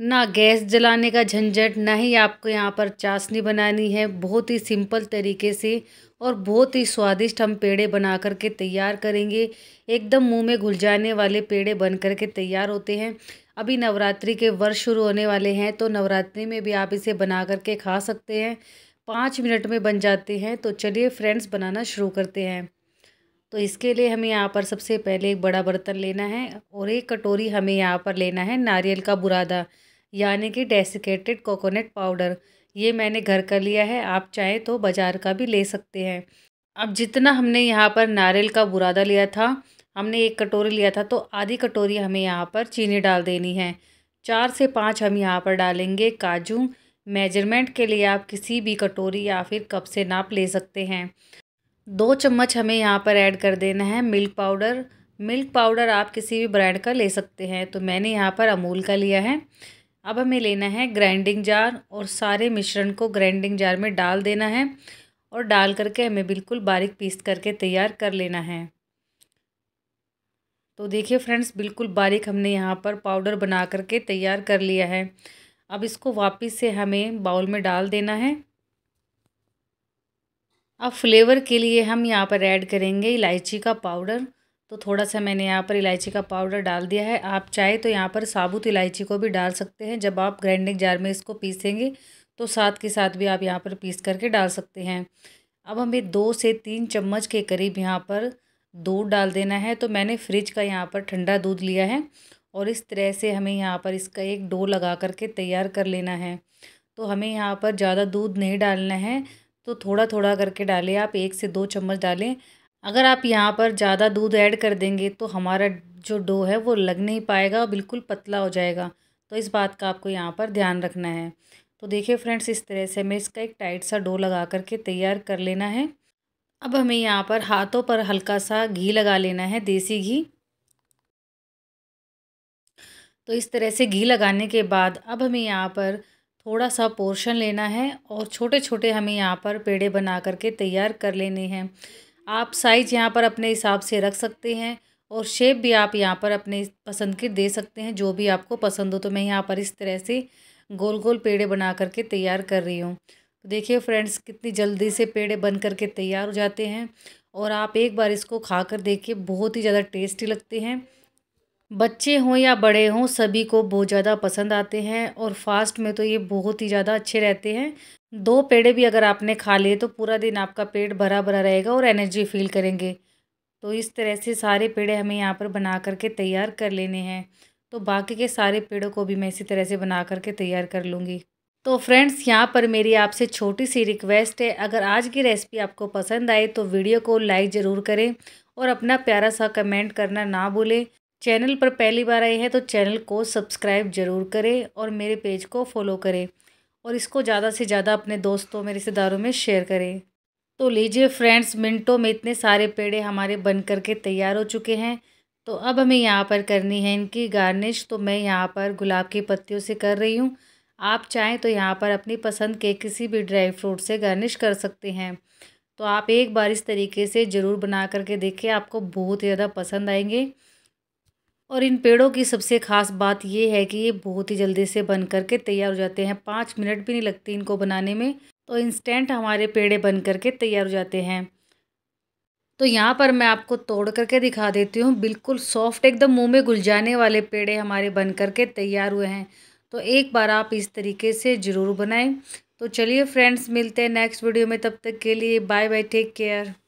ना गैस जलाने का झंझट ना ही आपको यहाँ पर चाशनी बनानी है बहुत ही सिंपल तरीके से और बहुत ही स्वादिष्ट हम पेड़े बना कर के तैयार करेंगे एकदम मुंह में घुल जाने वाले पेड़े बन कर के तैयार होते हैं अभी नवरात्रि के वर्ष शुरू होने वाले हैं तो नवरात्रि में भी आप इसे बना कर के खा सकते हैं पाँच मिनट में बन जाते हैं तो चलिए फ्रेंड्स बनाना शुरू करते हैं तो इसके लिए हमें यहाँ पर सबसे पहले एक बड़ा बर्तन लेना है और एक कटोरी हमें यहाँ पर लेना है नारियल का बुरादा यानी कि डेसिकेटेड कोकोनट पाउडर ये मैंने घर का लिया है आप चाहें तो बाज़ार का भी ले सकते हैं अब जितना हमने यहाँ पर नारियल का बुरादा लिया था हमने एक कटोरी लिया था तो आधी कटोरी हमें यहाँ पर चीनी डाल देनी है चार से पाँच हम यहाँ पर डालेंगे काजू मेजरमेंट के लिए आप किसी भी कटोरी या फिर कप से नाप ले सकते हैं दो चम्मच हमें यहाँ पर ऐड कर देना है मिल्क पाउडर मिल्क पाउडर आप किसी भी ब्रांड का ले सकते हैं तो मैंने यहाँ पर अमूल का लिया है अब हमें लेना है ग्राइंडिंग जार और सारे मिश्रण को ग्राइंडिंग जार में डाल देना है और डाल करके हमें बिल्कुल बारीक पीस करके तैयार कर लेना है तो देखिए फ्रेंड्स बिल्कुल बारीक हमने यहाँ पर पाउडर बना करके तैयार कर लिया है अब इसको वापस से हमें बाउल में डाल देना है अब फ्लेवर के लिए हम यहाँ पर ऐड करेंगे इलायची का पाउडर तो थोड़ा सा मैंने यहाँ पर इलायची का पाउडर डाल दिया है आप चाहे तो यहाँ पर साबुत इलायची को भी डाल सकते हैं जब आप ग्राइंडिंग जार में इसको पीसेंगे तो साथ के साथ भी आप यहाँ पर पीस करके डाल सकते हैं अब हमें दो से तीन चम्मच के करीब यहाँ पर दूध डाल देना है तो मैंने फ्रिज का यहाँ पर ठंडा दूध लिया है और इस तरह से हमें यहाँ पर इसका एक डो लगा करके तैयार कर लेना है तो हमें यहाँ पर ज़्यादा दूध नहीं डालना है तो थोड़ा थोड़ा करके डालें आप एक से दो चम्मच डालें अगर आप यहाँ पर ज़्यादा दूध ऐड कर देंगे तो हमारा जो डो है वो लग नहीं पाएगा और बिल्कुल पतला हो जाएगा तो इस बात का आपको यहाँ पर ध्यान रखना है तो देखिए फ्रेंड्स इस तरह से हमें इसका एक टाइट सा डो लगा करके तैयार कर लेना है अब हमें यहाँ पर हाथों पर हल्का सा घी लगा लेना है देसी घी तो इस तरह से घी लगाने के बाद अब हमें यहाँ पर थोड़ा सा पोर्शन लेना है और छोटे छोटे हमें यहाँ पर पेड़े बना करके तैयार कर लेने हैं आप साइज यहाँ पर अपने हिसाब से रख सकते हैं और शेप भी आप यहाँ पर अपने पसंद के दे सकते हैं जो भी आपको पसंद हो तो मैं यहाँ पर इस तरह से गोल गोल पेड़े बना करके तैयार कर रही हूँ तो देखिए फ्रेंड्स कितनी जल्दी से पेड़े बन करके तैयार हो जाते हैं और आप एक बार इसको खा कर देखिए बहुत ही ज़्यादा टेस्टी लगते हैं बच्चे हों या बड़े हों सभी को बहुत ज़्यादा पसंद आते हैं और फास्ट में तो ये बहुत ही ज़्यादा अच्छे रहते हैं दो पेड़े भी अगर आपने खा लिए तो पूरा दिन आपका पेट भरा भरा रहेगा और एनर्जी फील करेंगे तो इस तरह से सारे पेड़े हमें यहाँ पर बना करके तैयार कर लेने हैं तो बाकी के सारे पेड़ों को भी मैं इसी तरह से बना करके तैयार कर लूँगी तो फ्रेंड्स यहाँ पर मेरी आपसे छोटी सी रिक्वेस्ट है अगर आज की रेसिपी आपको पसंद आए तो वीडियो को लाइक ज़रूर करें और अपना प्यारा सा कमेंट करना ना भूलें चैनल पर पहली बार आए हैं तो चैनल को सब्सक्राइब ज़रूर करें और मेरे पेज को फॉलो करें और इसको ज़्यादा से ज़्यादा अपने दोस्तों में रिश्तेदारों में शेयर करें तो लीजिए फ्रेंड्स मिनटों में इतने सारे पेड़े हमारे बन करके तैयार हो चुके हैं तो अब हमें यहाँ पर करनी है इनकी गार्निश तो मैं यहाँ पर गुलाब की पत्तियों से कर रही हूँ आप चाहें तो यहाँ पर अपनी पसंद के किसी भी ड्राई फ्रूट से गार्निश कर सकते हैं तो आप एक बार इस तरीके से ज़रूर बना करके देखिए आपको बहुत ज़्यादा पसंद आएंगे और इन पेड़ों की सबसे ख़ास बात यह है कि ये बहुत ही जल्दी से बन करके तैयार हो जाते हैं पाँच मिनट भी नहीं लगते इनको बनाने में तो इंस्टेंट हमारे पेड़े बन करके तैयार हो जाते हैं तो यहाँ पर मैं आपको तोड़ करके दिखा देती हूँ बिल्कुल सॉफ्ट एकदम मुंह में घुल जाने वाले पेड़े हमारे बन करके तैयार हुए हैं तो एक बार आप इस तरीके से ज़रूर बनाएं तो चलिए फ्रेंड्स मिलते हैं नेक्स्ट वीडियो में तब तक के लिए बाय बाय टेक केयर